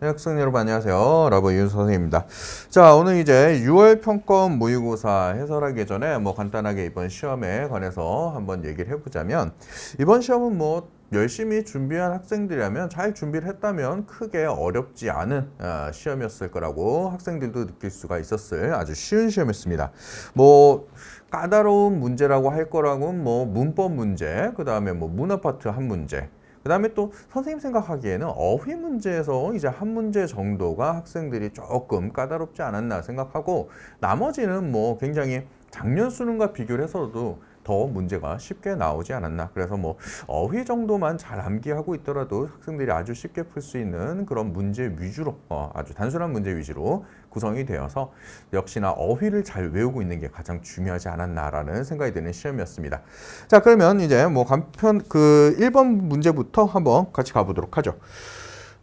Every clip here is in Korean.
학생 여러분 안녕하세요. 라보 윤 선생입니다. 자, 오늘 이제 6월 평가원 모의고사 해설하기 전에 뭐 간단하게 이번 시험에 관해서 한번 얘기를 해보자면 이번 시험은 뭐 열심히 준비한 학생들이라면 잘 준비를 했다면 크게 어렵지 않은 아, 시험이었을 거라고 학생들도 느낄 수가 있었을 아주 쉬운 시험이었습니다. 뭐 까다로운 문제라고 할거라고뭐 문법 문제, 그 다음에 뭐 문아파트 한 문제, 그 다음에 또 선생님 생각하기에는 어휘 문제에서 이제 한 문제 정도가 학생들이 조금 까다롭지 않았나 생각하고 나머지는 뭐 굉장히 작년 수능과 비교를 해서도 더 문제가 쉽게 나오지 않았나 그래서 뭐 어휘 정도만 잘 암기하고 있더라도 학생들이 아주 쉽게 풀 수 있는 그런 문제 위주로 어, 아주 단순한 문제 위주로 구성이 되어서 역시나 어휘를 잘 외우고 있는 게 가장 중요하지 않았나라는 생각이 드는 시험이었습니다. 자 그러면 이제 뭐 간편 그 1번 문제부터 한번 같이 가보도록 하죠.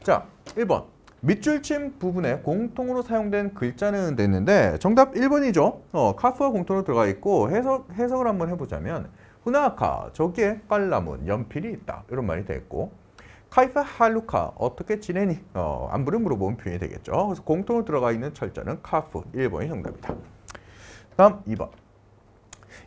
자 1번 밑줄 친 부분에 공통으로 사용된 글자는 됐는데 정답 1번이죠. 어, 카프와 공통으로 들어가 있고 해석, 해석을 한번 해보자면 후나카 저기에 깔라문 연필이 있다 이런 말이 되겠고 카이파 할루카 어떻게 지내니? 어, 안부를 물어보는 표현이 되겠죠. 그래서 공통으로 들어가 있는 철자는 카프 1번이 정답이다. 다음 2번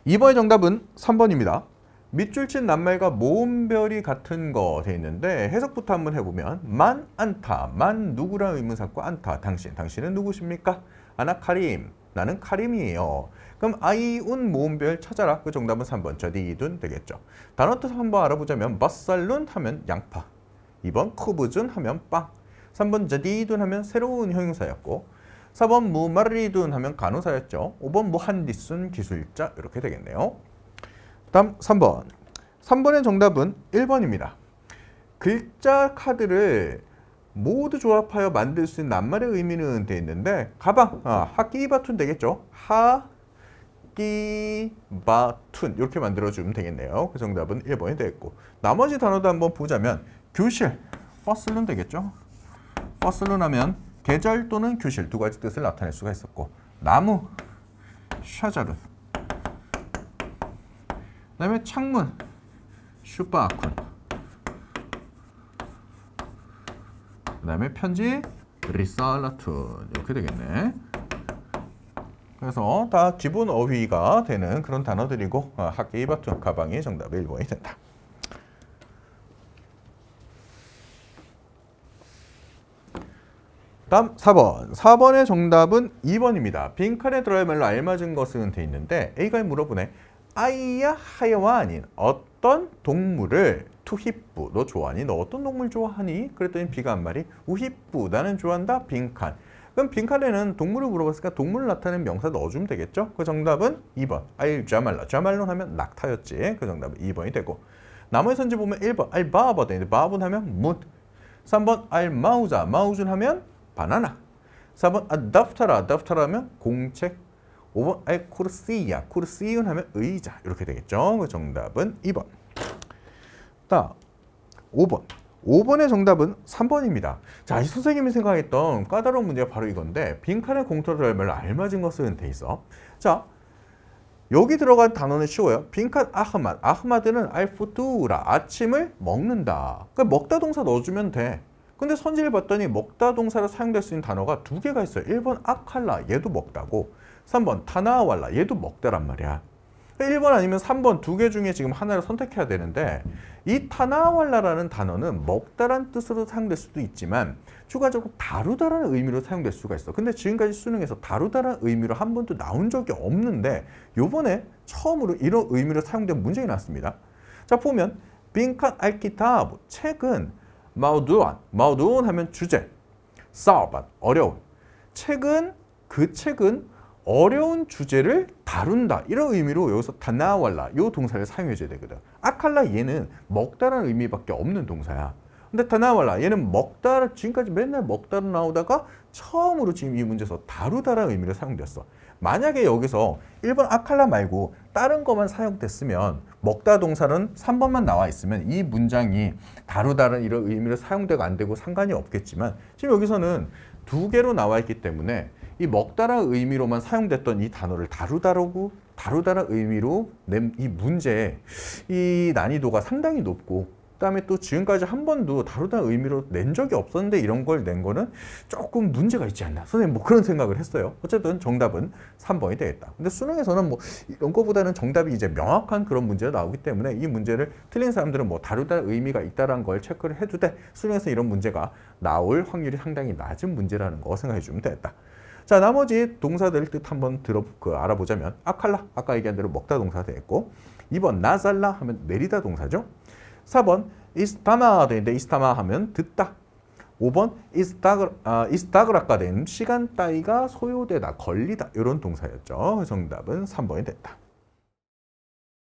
2번의 정답은 3번입니다. 밑줄친 낱말과 모음별이 같은 거 돼 있는데 해석부터 한번 해보면 만 안타 만 누구랑 의문사고 안타 당신 당신은 누구십니까? 아나 카림 나는 카림이에요. 그럼 아이운 모음별 찾아라. 그 정답은 3번 저디둔 이 되겠죠. 단어 뜻 한번 알아보자면 맛살룬 하면 양파 2번 쿠브준 하면 빵 3번 저디둔 이 하면 새로운 형용사였고 4번 무마리둔 하면 간호사였죠. 5번 무한디순 기술자 이렇게 되겠네요. 다음 3번 3번의 정답은 1번입니다 글자 카드를 모두 조합하여 만들 수 있는 낱말의 의미는 되어 있는데 가방 아, 하끼바툰 되겠죠 하끼바툰 이렇게 만들어주면 되겠네요 그 정답은 1번이 되겠고 나머지 단어도 한번 보자면 교실 퍼슬룬 되겠죠 퍼슬룬 하면 계절 또는 교실 두 가지 뜻을 나타낼 수가 있었고 나무 샤자룬 다음에 창문 슈퍼아쿤 그 다음에 편지 리살라툰 이렇게 되겠네 그래서 다 기본 어휘가 되는 그런 단어들이고 아, 학기 2바툰 가방이 정답 1번이 된다 다음 4번. 4번의 정답은 2번입니다. 빈칸에 들어야 말로 알맞은 것은 돼 있는데 A가 물어보네. 아이야 하여완닌 어떤 동물을 투히뿌 너 좋아하니? 너 어떤 동물 좋아하니? 그랬더니 비가 한 마리 우히뿌 나는 좋아한다 빈칸 그럼 빈칸에는 동물을 물어봤으니까 동물 나타내는 명사 넣어주면 되겠죠? 그 정답은 2번 알 자말라 자말론 하면 낙타였지 그 정답은 2번이 되고 나머지 선지 보면 1번 알바버 되는데 바는 하면 뭇 3번 알 마우자 마우준 하면 바나나 4번 아 다프타라 다프타라 하면 공책 5번 에 쿠르시야 쿠르시윤 하면 의자 이렇게 되겠죠 그 정답은 2번 자 5번 5번의 정답은 3번입니다 자이 선생님이 생각했던 까다로운 문제가 바로 이건데 빈칸의 공터를 열면 알맞은 것은 돼 있어 자 여기 들어간 단어는 쉬워요. 빈칸 아흐마 아흐마드는 알푸두라. 아침을 먹는다. 그러니까 먹다 동사 넣어주면 돼. 근데 선지를 봤더니 먹다 동사로 사용될 수 있는 단어가 두 개가 있어요. 1번 아칼라. 얘도 먹다고. 3번 타나왈라 얘도 먹대란 말이야. 1번 아니면 3번 두 개 중에 지금 하나를 선택해야 되는데 이 타나왈라라는 단어는 먹다란 뜻으로 사용될 수도 있지만 추가적으로 다루다라는 의미로 사용될 수가 있어. 근데 지금까지 수능에서 다루다라는 의미로 한 번도 나온 적이 없는데 요번에 처음으로 이런 의미로 사용된 문제가 나왔습니다. 자 보면 빈칸 알키타브 책은 마우두안 마우두안 하면 주제 사업반 어려운 책은 그 책은 어려운 주제를 다룬다 이런 의미로 여기서 다나왈라 이 동사를 사용해 줘야 되거든 아칼라 얘는 먹다라는 의미밖에 없는 동사야 근데 다나왈라 얘는 먹다 지금까지 맨날 먹다로 나오다가 처음으로 지금 이 문제에서 다루다라는 의미로 사용됐어 만약에 여기서 1번 아칼라 말고 다른 것만 사용됐으면 먹다 동사는 3번만 나와 있으면 이 문장이 다루다는 라 이런 의미로 사용되고 안 되고 상관이 없겠지만 지금 여기서는 두 개로 나와 있기 때문에 이 먹다라 의미로만 사용됐던 이 단어를 다루다라고 다루다라 의미로 낸 이 문제의 이 난이도가 상당히 높고 그다음에 또 지금까지 한 번도 다루다 의미로 낸 적이 없었는데 이런 걸 낸 거는 조금 문제가 있지 않나 선생님 뭐 그런 생각을 했어요 어쨌든 정답은 3번이 되겠다 근데 수능에서는 뭐 이런 거보다는 정답이 이제 명확한 그런 문제가 나오기 때문에 이 문제를 틀린 사람들은 뭐 다루다 의미가 있다는 라걸 체크를 해도 돼 수능에서 이런 문제가 나올 확률이 상당히 낮은 문제라는 거 생각해 주면 되겠다 자, 나머지 동사들 뜻 한번 들어 그 알아보자면 아칼라 아까 얘기한 대로 먹다 동사 되겠고 2번 나살라 하면 내리다 동사죠. 4번 이스타마 가 되는데 이스타마 하면 듣다. 5번 이스타그, 아, 이스타그라가 된 시간 따위가 소요되다 걸리다 이런 동사였죠. 정답은 3번이 됐다.